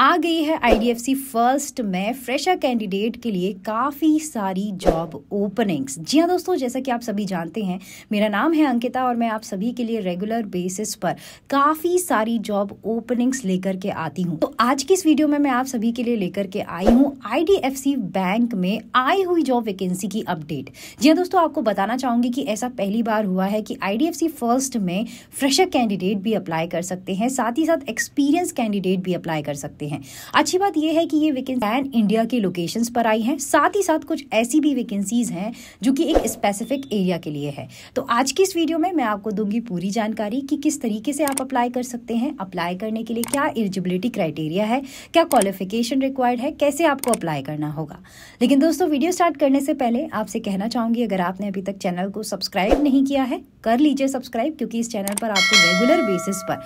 आ गई है IDFC first में फ्रेशर कैंडिडेट के लिए काफ़ी सारी जॉब ओपनिंग्स जी हाँ दोस्तों जैसा कि आप सभी जानते हैं मेरा नाम है अंकिता और मैं आप सभी के लिए रेगुलर बेसिस पर काफ़ी सारी जॉब ओपनिंग्स लेकर के आती हूँ तो आज की इस वीडियो में मैं आप सभी के लिए लेकर के आई हूँ सी बैंक में आई हुई जॉब वैकेंसी की अपडेट जी हाँ दोस्तों आपको बताना चाहूँगी कि ऐसा पहली बार हुआ है कि सी फर्स्ट में फ्रेशर कैंडिडेट भी अप्लाई कर सकते हैं साथ ही साथ एक्सपीरियंस कैंडिडेट भी अप्लाई कर सकते हैं हैं अच्छी बात यह है कि ये वैकेंसी पैन इंडिया के लोकेशन पर आई है साथ ही साथ कुछ ऐसी भी वैकेंसीज हैं जो कि एक स्पेसिफिक एरिया के लिए है तो आज की इस वीडियो में मैं आपको दूंगी पूरी जानकारी कि किस तरीके से आप अप्लाई कर सकते हैं अप्लाई करने के लिए क्या एलिजिबिलिटी क्राइटेरिया है क्या क्वालिफिकेशन रिक्वायर्ड है कैसे आपको अप्लाई करना होगा लेकिन दोस्तों वीडियो स्टार्ट करने से पहले आपसे कहना चाहूंगी अगर आपने अभी तक चैनल को सब्सक्राइब नहीं किया है कर लीजिए सब्सक्राइब क्योंकि इस चैनल पर आपको रेगुलर बेसिस पर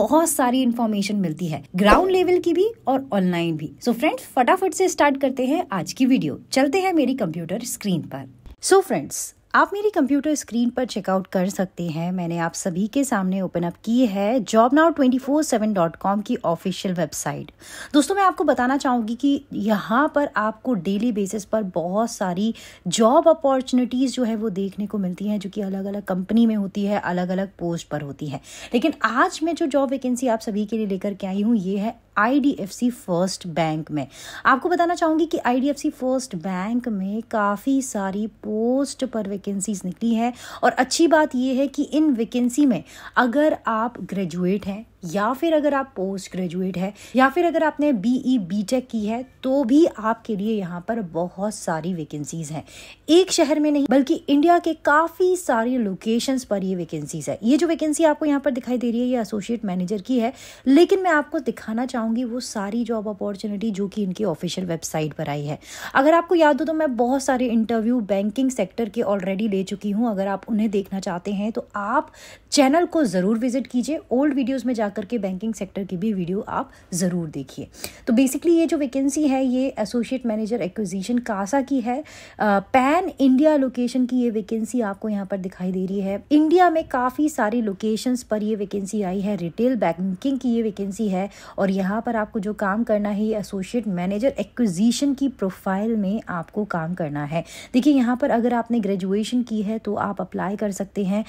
बहुत सारी इन्फॉर्मेशन मिलती है ग्राउंड लेवल की भी भी और ऑनलाइन भी सो so फ्रेंड्स फटाफट से स्टार्ट करते हैं आज की वीडियो चलते हैं मेरी कंप्यूटर स्क्रीन पर सो so फ्रेंड्स आप मेरी कंप्यूटर स्क्रीन पर चेकआउट कर सकते हैं मैंने आप सभी के सामने ओपन अप की है job now twenty four seven dot com की ऑफिशियल वेबसाइट दोस्तों मैं आपको बताना चाहूंगी कि यहाँ पर आपको डेली बेसिस पर बहुत सारी जॉब अपॉर्चुनिटीज़ जो है वो देखने को मिलती हैं जो कि अलग अलग कंपनी में होती है अलग अलग पोस्ट पर होती है लेकिन आज मैं जो जॉब वैकेंसी आप सभी के लिए लेकर के आई हूँ ये है सी फर्स्ट बैंक में आपको बताना चाहूंगी कि सी फर्स्ट बैंक में काफ़ी सारी पोस्ट पर वैकेंसीज़ निकली हैं और अच्छी बात यह है कि इन वैकेंसी में अगर आप ग्रेजुएट हैं या फिर अगर आप पोस्ट ग्रेजुएट है या फिर अगर आपने बी ई बी टेक की है तो भी आपके लिए यहाँ पर बहुत सारी वैकेंसीज़ हैं एक शहर में नहीं बल्कि इंडिया के काफ़ी सारी लोकेशंस पर ये वैकेंसीज़ है ये जो वैकेंसी आपको यहाँ पर दिखाई दे रही है ये एसोसिएट मैनेजर की है लेकिन मैं आपको दिखाना चाहूँगी वो सारी जॉब अपॉर्चुनिटी जो कि इनकी ऑफिशियल वेबसाइट पर आई है अगर आपको याद हो तो मैं बहुत सारे इंटरव्यू बैंकिंग सेक्टर के ऑलरेडी ले चुकी हूँ अगर आप उन्हें देखना चाहते हैं तो आप चैनल को ज़रूर विजिट कीजिए ओल्ड वीडियोज़ में जा जाकर के बैंकिंग सेक्टर की भी वीडियो आप ज़रूर देखिए तो बेसिकली ये जो वैकेंसी है ये एसोसिएट मैनेजर एक्विजिशन कासा की है पैन इंडिया लोकेशन की ये वैकेंसी आपको यहाँ पर दिखाई दे रही है इंडिया में काफ़ी सारी लोकेशंस पर ये वैकेंसी आई है रिटेल बैंकिंग की ये वैकेंसी है और यहाँ पर आपको जो काम करना है एसोसिएट मैनेजर एक्विजिशन की प्रोफाइल में आपको काम करना है देखिए यहाँ पर अगर आपने ग्रेजुएशन की है तो आप अप्लाई कर सकते हैं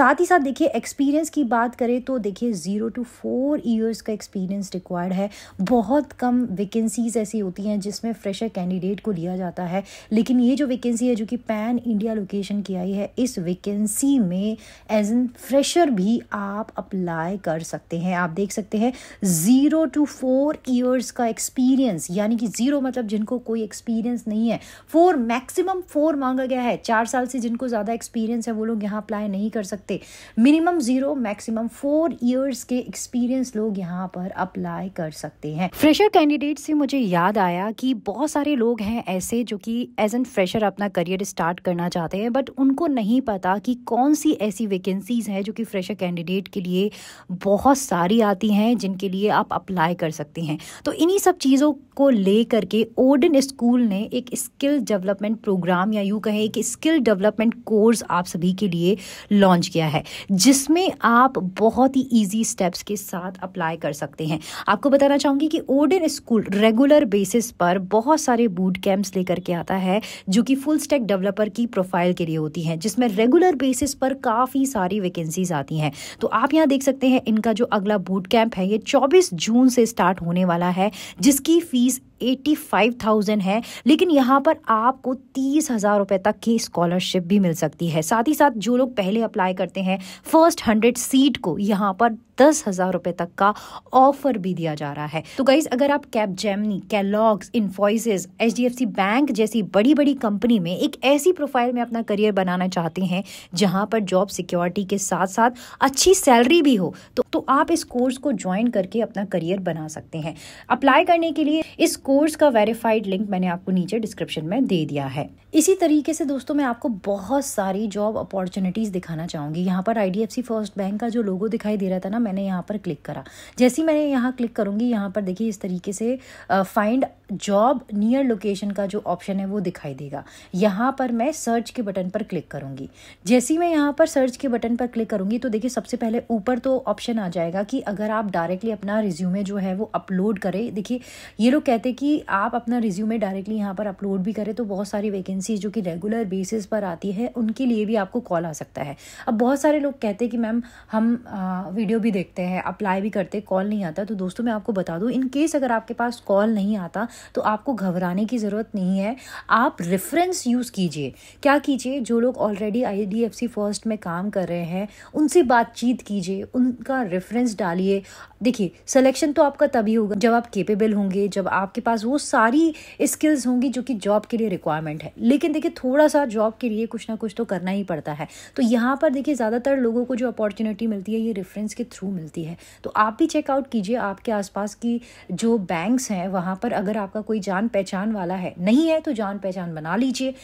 साथ ही साथ देखिए एक्सपीरियंस की बात करें तो देखिए ज़ीरो टू फोर ईयर्स का एक्सपीरियंस रिक्वायर्ड है बहुत कम वैकेंसीज़ ऐसी होती हैं जिसमें फ्रेशर कैंडिडेट को लिया जाता है लेकिन ये जो वैकेंसी है जो कि पैन इंडिया लोकेशन की आई है इस वैकेंसी में एज एन फ्रेशर भी आप अप्लाई कर सकते हैं आप देख सकते हैं ज़ीरो टू फोर ईयर्स का एक्सपीरियंस यानी कि ज़ीरो मतलब जिनको कोई एक्सपीरियंस नहीं है फोर मैक्सिमम फोर मांगा गया है चार साल से जिनको ज़्यादा एक्सपीरियंस है वो लोग यहाँ अप्लाई नहीं कर सकते minimum zero maximum four years के एक्सपीरियंस लोग यहाँ पर अप्लाई कर सकते हैं फ्रेशर कैंडिडेट से मुझे याद आया कि बहुत सारे लोग हैं ऐसे जो कि एज एन फ्रेशर अपना करियर स्टार्ट करना चाहते हैं बट उनको नहीं पता कि कौन सी ऐसी वैकेंसीज़ हैं जो कि फ्रेशर कैंडिडेट के लिए बहुत सारी आती हैं जिनके लिए आप अप्लाई कर सकते हैं तो इन्हीं सब चीज़ों को ले करके ओडन स्कूल ने एक स्किल डेवलपमेंट प्रोग्राम या यूँ कहें कि स्किल डेवलपमेंट कोर्स आप सभी के लिए लॉन्च किया है जिसमें आप बहुत ही ईजी स्टेप स्टेप्स के साथ अप्लाई कर सकते हैं आपको बताना चाहूंगी कि ओडन स्कूल रेगुलर बेसिस पर बहुत सारे बूट कैंप्स लेकर के आता है जो कि फुल स्टेक डेवलपर की प्रोफाइल के लिए होती है जिसमें रेगुलर बेसिस पर काफ़ी सारी वैकेंसीज आती हैं तो आप यहाँ देख सकते हैं इनका जो अगला बूट कैंप है ये चौबीस जून से स्टार्ट होने वाला है जिसकी फीस एटी फाइव थाउजेंड है लेकिन यहाँ पर आपको तीस हज़ार रुपए तक की स्कॉलरशिप भी मिल सकती है साथ ही साथ जो लोग पहले अप्लाई करते हैं फर्स्ट हंड्रेड सीट को यहाँ पर दस हज़ार रुपए तक का ऑफर भी दिया जा रहा है तो गाइज अगर आप Capgemini Kellogg's Infosys H D F C bank जैसी बड़ी बड़ी कंपनी में एक ऐसी प्रोफाइल में अपना करियर बनाना चाहते हैं जहाँ पर जॉब सिक्योरिटी के साथ साथ अच्छी सैलरी भी हो तो, तो आप इस कोर्स को ज्वाइन करके अपना करियर बना सकते हैं अप्लाई करने के लिए इस कोर्स का वेरीफाइड लिंक मैंने आपको नीचे डिस्क्रिप्शन में दे दिया है इसी तरीके से दोस्तों मैं आपको बहुत सारी जॉब अपॉर्चुनिटीज़ दिखाना चाहूंगी यहाँ पर आई फर्स्ट बैंक का जो लोगो दिखाई दे रहा था ना मैंने यहाँ पर क्लिक करा जैसे ही मैंने यहाँ क्लिक करूंगी यहाँ पर देखिए इस तरीके से फाइंड जॉब नियर लोकेशन का जो ऑप्शन है वो दिखाई देगा यहाँ पर मैं सर्च के बटन पर क्लिक करूंगी जैसे ही मैं यहाँ पर सर्च के बटन पर क्लिक करूंगी तो देखिए सबसे पहले ऊपर तो ऑप्शन आ जाएगा कि अगर आप डायरेक्टली अपना रिज्यूमे जो है वो अपलोड करें देखिए ये लोग कहते कि आप अपना रिज्यूमे डायरेक्टली यहाँ पर अपलोड भी करें तो बहुत सारी वैकेंसी जो कि रेगुलर बेसिस पर आती है उनके लिए भी आपको कॉल आ सकता है अब बहुत सारे लोग कहते हैं कि मैम हम आ, वीडियो भी देखते हैं अप्लाई भी करते कॉल नहीं आता तो दोस्तों मैं आपको बता दूँ इनकेस केस अगर आपके पास कॉल नहीं आता तो आपको घबराने की ज़रूरत नहीं है आप रेफरेंस यूज़ कीजिए क्या कीजिए जो लोग ऑलरेडी आई फर्स्ट में काम कर रहे हैं उनसे बातचीत कीजिए उनका रेफरेंस डालिए देखिए सिलेक्शन तो आपका तभी होगा जब आप केपेबल होंगे जब आपके पास वो सारी स्किल्स होंगी जो कि जॉब के लिए रिक्वायरमेंट है लेकिन देखिए थोड़ा सा जॉब के लिए कुछ ना कुछ तो करना ही पड़ता है तो यहाँ पर देखिए ज़्यादातर लोगों को जो अपॉर्चुनिटी मिलती है ये रेफरेंस के थ्रू मिलती है तो आप भी चेकआउट कीजिए आपके आसपास की जो बैंक्स हैं वहाँ पर अगर आपका कोई जान पहचान वाला है नहीं है तो जान पहचान बना लीजिए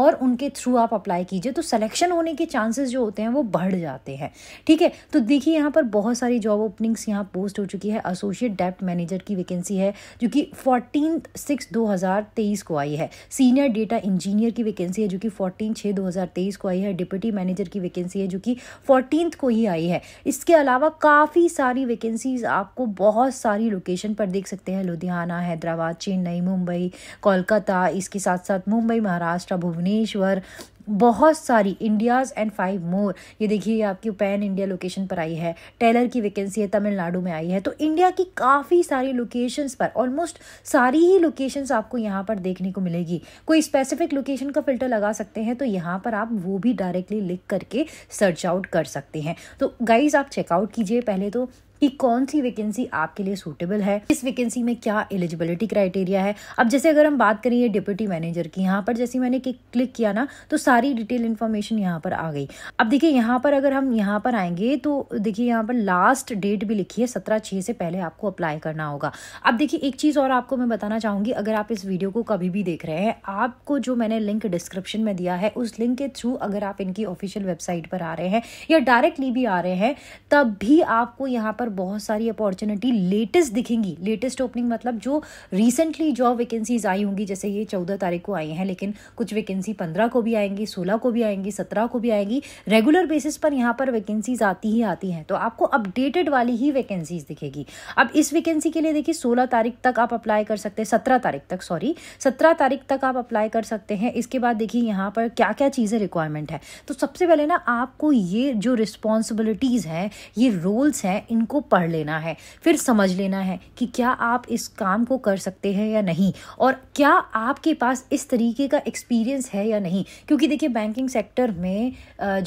और उनके थ्रू आप अप्लाई कीजिए तो सिलेक्शन होने के चांसेस जो होते हैं वो बढ़ जाते हैं ठीक है तो देखिए यहाँ पर बहुत सारी जॉब ओपनिंग्स यहाँ पोस्ट हो चुकी है एसोसिएट डेप्ट मैनेजर की वैकेंसी है जो कि फोर्ट फोर्टीन सिक्स दो हज़ार तेईस को आई है सीनियर डेटा इंजीनियर की वैकेंसी है जो कि फोर्टीन छः दो हज़ार तेईस को आई है डिप्टी मैनेजर की वैकेंसी है जो कि फोर्टीन को ही आई है इसके अलावा काफ़ी सारी वैकेंसीज आपको बहुत सारी लोकेशन पर देख सकते हैं लुधियाना हैदराबाद चेन्नई मुंबई कोलकाता इसके साथ साथ मुंबई महाराष्ट्र भुवनेश्वर बहुत सारी इंडियाज़ एंड फाइव मोर ये देखिए आपकी पैन इंडिया लोकेशन पर आई है टेलर की वैकेंसी है तमिलनाडु में आई है तो इंडिया की काफ़ी सारी लोकेशंस पर ऑलमोस्ट सारी ही लोकेशंस आपको यहाँ पर देखने को मिलेगी कोई स्पेसिफिक लोकेशन का फिल्टर लगा सकते हैं तो यहाँ पर आप वो भी डायरेक्टली लिख करके सर्च आउट कर सकते हैं तो गाइज आप चेकआउट कीजिए पहले तो कि कौन सी वैकेंसी आपके लिए सूटेबल है इस वैकेंसी में क्या एलिजिबिलिटी क्राइटेरिया है अब जैसे अगर हम बात करें डिप्यूटी मैनेजर की यहाँ पर जैसे मैंने क्लिक किया ना तो सारी डिटेल इन्फॉर्मेशन यहाँ पर आ गई अब देखिए यहाँ पर अगर हम यहाँ पर आएंगे तो देखिए यहाँ पर लास्ट डेट भी लिखी है सत्रह छह से पहले आपको अप्लाई करना होगा अब देखिए एक चीज़ और आपको मैं बताना चाहूंगी अगर आप इस वीडियो को कभी भी देख रहे हैं आपको जो मैंने लिंक डिस्क्रिप्शन में दिया है उस लिंक के थ्रू अगर आप इनकी ऑफिशियल वेबसाइट पर आ रहे हैं या डायरेक्टली भी आ रहे हैं तब भी आपको यहां पर में बहुत सारी अपॉर्चुनिटी लेटेस्ट दिखेंगी लेटेस्ट ओपनिंग मतलब जो रिसेंटली जॉब वैकेंसीज आई होंगी जैसे ये चौदह तारीख को आई हैं लेकिन कुछ वैकेंसी पंद्रह को भी आएंगी सोलह को भी आएंगी सत्रह को भी आएंगी रेगुलर बेसिस पर यहाँ पर वैकेंसीज आती ही आती हैं तो आपको अपडेटेड वाली ही वैकेंसीज दिखेगी अब इस वैकेंसी के लिए देखिए सोलह तारीख तक आप अप्लाई कर सकते हैं सत्रह तारीख तक सॉरी सत्रह तारीख तक आप अप्लाई कर सकते हैं इसके बाद देखिए यहाँ पर क्या क्या चीज़ें रिक्वायरमेंट है तो सबसे पहले ना आपको ये जो रिस्पॉन्सिबिलिटीज़ हैं ये रोल्स हैं इनको पढ़ लेना है फिर समझ लेना है कि क्या आप इस काम को कर सकते हैं या नहीं और क्या आपके पास इस तरीके का एक्सपीरियंस है या नहीं क्योंकि देखिए बैंकिंग सेक्टर में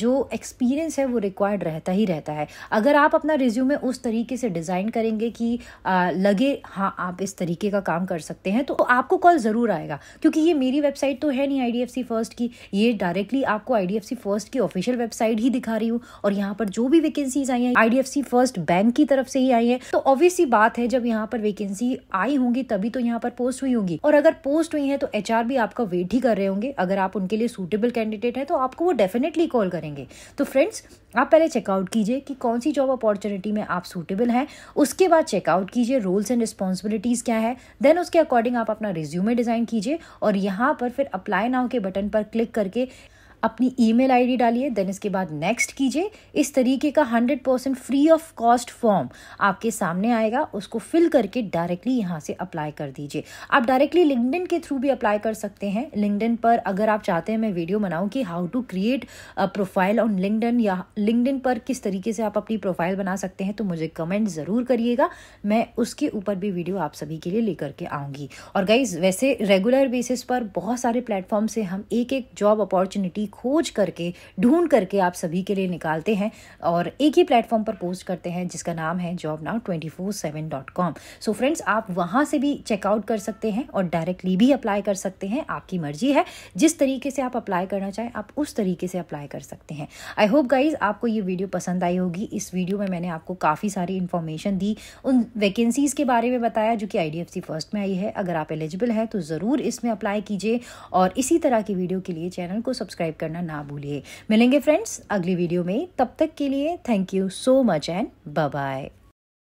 जो एक्सपीरियंस है वो रिक्वायर्ड रहता ही रहता है अगर आप अपना रिज्यूमे उस तरीके से डिज़ाइन करेंगे कि लगे हाँ आप इस तरीके का काम कर सकते हैं तो आपको कॉल ज़रूर आएगा क्योंकि ये मेरी वेबसाइट तो है नहीं आई फर्स्ट की ये डायरेक्टली आपको आई फर्स्ट की ऑफिशियल वेबसाइट ही दिखा रही हूँ और यहाँ पर जो भी वैकेंसीज आई हैं आई फर्स्ट बैंक उनकी तरफ से ही आई है तो ऑब्वियसली बात है जब यहाँ पर वैकेंसी आई होंगी तभी तो यहाँ पर पोस्ट हुई होंगी और अगर पोस्ट हुई है तो एच भी आपका वेट ही कर रहे होंगे अगर आप उनके लिए सुटेबल कैंडिडेट है तो आपको वो डेफिनेटली कॉल करेंगे तो फ्रेंड्स आप पहले चेकआउट कीजिए कि कौन सी जॉब अपॉर्चुनिटी में आप सुटेबल हैं उसके बाद चेकआउट कीजिए रोल्स एंड रिस्पॉन्सिबिलिटीज़ क्या है देन उसके अकॉर्डिंग आप अपना रिज्यूमे डिज़ाइन कीजिए और यहाँ पर फिर अप्लाई नाउ के बटन पर क्लिक करके अपनी ईमेल आईडी डालिए देन इसके बाद नेक्स्ट कीजिए इस तरीके का hundred percent free of cost form आपके सामने आएगा उसको फिल करके डायरेक्टली यहाँ से अप्लाई कर दीजिए आप डायरेक्टली लिंकडिन के थ्रू भी अप्लाई कर सकते हैं लिंकडिन पर अगर आप चाहते हैं मैं वीडियो बनाऊँ कि how to create profile on LinkedIn या लिंकडिन पर किस तरीके से आप अपनी प्रोफाइल बना सकते हैं तो मुझे कमेंट ज़रूर करिएगा मैं उसके ऊपर भी वीडियो आप सभी के लिए लेकर के आऊँगी और गाइज वैसे रेगुलर बेसिस पर बहुत सारे प्लेटफॉर्म से हम एक एक जॉब अपॉर्चुनिटी खोज करके ढूंढ करके आप सभी के लिए निकालते हैं और एक ही प्लेटफॉर्म पर पोस्ट करते हैं जिसका नाम है job now twenty four seven dot com so friends आप वहाँ से भी चेकआउट कर सकते हैं और डायरेक्टली भी अप्लाई कर सकते हैं आपकी मर्जी है जिस तरीके से आप अप्लाई करना चाहें आप उस तरीके से अप्लाई कर सकते हैं आई होप गाइज आपको ये वीडियो पसंद आई होगी इस वीडियो में मैंने आपको काफ़ी सारी इन्फॉर्मेशन दी उन वैकेंसीज़ के बारे में बताया जो कि आई फर्स्ट में आई है अगर आप एलिजिबल है तो ज़रूर इसमें अप्लाई कीजिए और इसी तरह की वीडियो के लिए चैनल को सब्सक्राइब करना ना भूलिए मिलेंगे फ्रेंड्स अगली वीडियो में तब तक के लिए thank you so much and bye